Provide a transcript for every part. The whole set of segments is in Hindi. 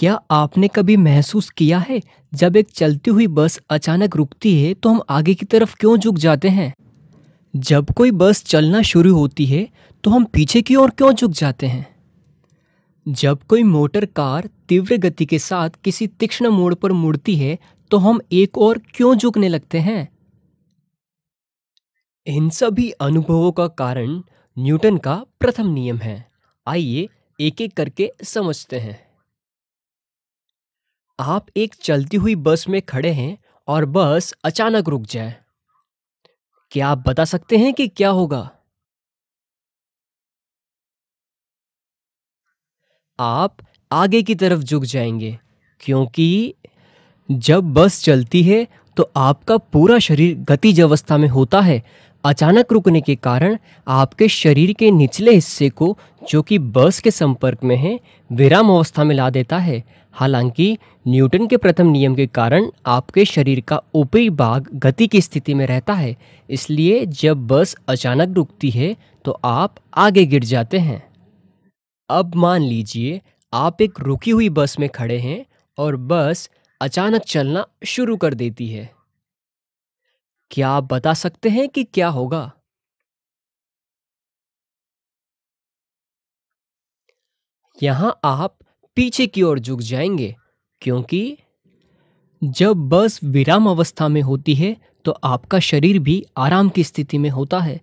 क्या आपने कभी महसूस किया है जब एक चलती हुई बस अचानक रुकती है तो हम आगे की तरफ क्यों झुक जाते हैं जब कोई बस चलना शुरू होती है तो हम पीछे की ओर क्यों झुक जाते हैं जब कोई मोटर कार तीव्र गति के साथ किसी तीक्ष्ण मोड़ पर मुड़ती है तो हम एक और क्यों झुकने लगते हैं इन सभी अनुभवों का कारण न्यूटन का प्रथम नियम है आइए एक एक करके समझते हैं आप एक चलती हुई बस में खड़े हैं और बस अचानक रुक जाए क्या आप बता सकते हैं कि क्या होगा आप आगे की तरफ झुक जाएंगे क्योंकि जब बस चलती है तो आपका पूरा शरीर गतिज अवस्था में होता है अचानक रुकने के कारण आपके शरीर के निचले हिस्से को जो कि बस के संपर्क में है विराम अवस्था में ला देता है हालांकि न्यूटन के प्रथम नियम के कारण आपके शरीर का ऊपरी भाग गति की स्थिति में रहता है इसलिए जब बस अचानक रुकती है तो आप आगे गिर जाते हैं अब मान लीजिए आप एक रुकी हुई बस में खड़े हैं और बस अचानक चलना शुरू कर देती है क्या आप बता सकते हैं कि क्या होगा यहां आप पीछे की ओर झुक जाएंगे क्योंकि जब बस विराम अवस्था में होती है तो आपका शरीर भी आराम की स्थिति में होता है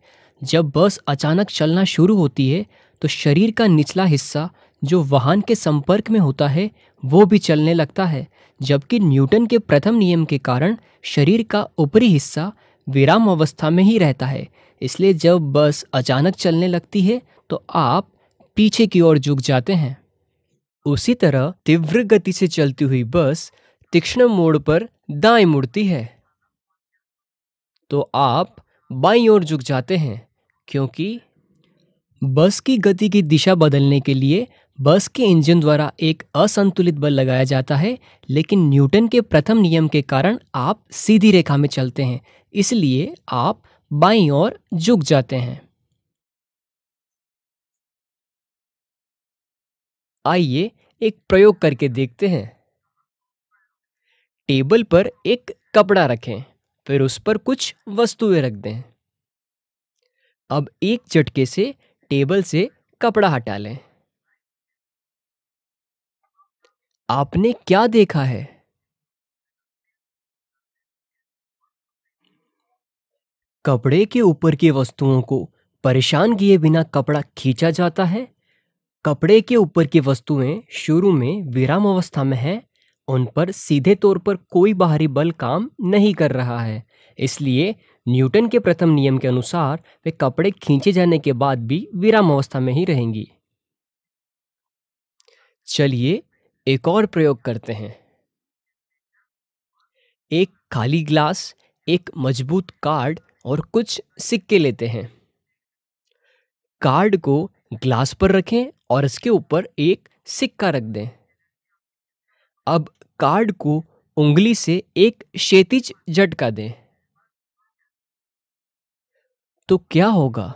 जब बस अचानक चलना शुरू होती है तो शरीर का निचला हिस्सा जो वाहन के संपर्क में होता है वो भी चलने लगता है जबकि न्यूटन के प्रथम नियम के कारण शरीर का ऊपरी हिस्सा विराम अवस्था में ही रहता है इसलिए जब बस अचानक चलने लगती है तो आप पीछे की ओर झुक जाते हैं उसी तरह तीव्र गति से चलती हुई बस तीक्ष्ण मोड़ पर दाएं मुड़ती है तो आप बाईं ओर झुक जाते हैं क्योंकि बस की गति की दिशा बदलने के लिए बस के इंजन द्वारा एक असंतुलित बल लगाया जाता है लेकिन न्यूटन के प्रथम नियम के कारण आप सीधी रेखा में चलते हैं इसलिए आप बाईं ओर झुक जाते हैं आइए एक प्रयोग करके देखते हैं टेबल पर एक कपड़ा रखें फिर उस पर कुछ वस्तुएं रख दें अब एक झटके से टेबल से कपड़ा हटा लें आपने क्या देखा है कपड़े के ऊपर की वस्तुओं को परेशान किए बिना कपड़ा खींचा जाता है कपड़े के ऊपर की वस्तुएं शुरू में विराम अवस्था में हैं उन पर सीधे तौर पर कोई बाहरी बल काम नहीं कर रहा है इसलिए न्यूटन के प्रथम नियम के अनुसार वे कपड़े खींचे जाने के बाद भी विराम अवस्था में ही रहेंगी चलिए एक और प्रयोग करते हैं एक खाली ग्लास एक मजबूत कार्ड और कुछ सिक्के लेते हैं कार्ड को ग्लास पर रखें और इसके ऊपर एक सिक्का रख दें अब कार्ड को उंगली से एक क्षैतिज झटका दें तो क्या होगा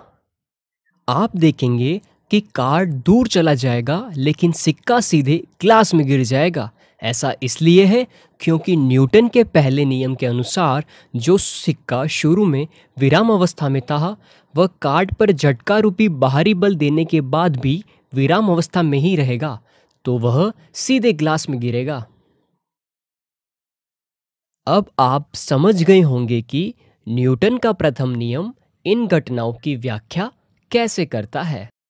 आप देखेंगे कि कार्ड दूर चला जाएगा लेकिन सिक्का सीधे ग्लास में गिर जाएगा ऐसा इसलिए है क्योंकि न्यूटन के पहले नियम के अनुसार जो सिक्का शुरू में विराम अवस्था में था वह कार्ड पर झटका रूपी बाहरी बल देने के बाद भी विराम अवस्था में ही रहेगा तो वह सीधे ग्लास में गिरेगा अब आप समझ गए होंगे कि न्यूटन का प्रथम नियम इन घटनाओं की व्याख्या कैसे करता है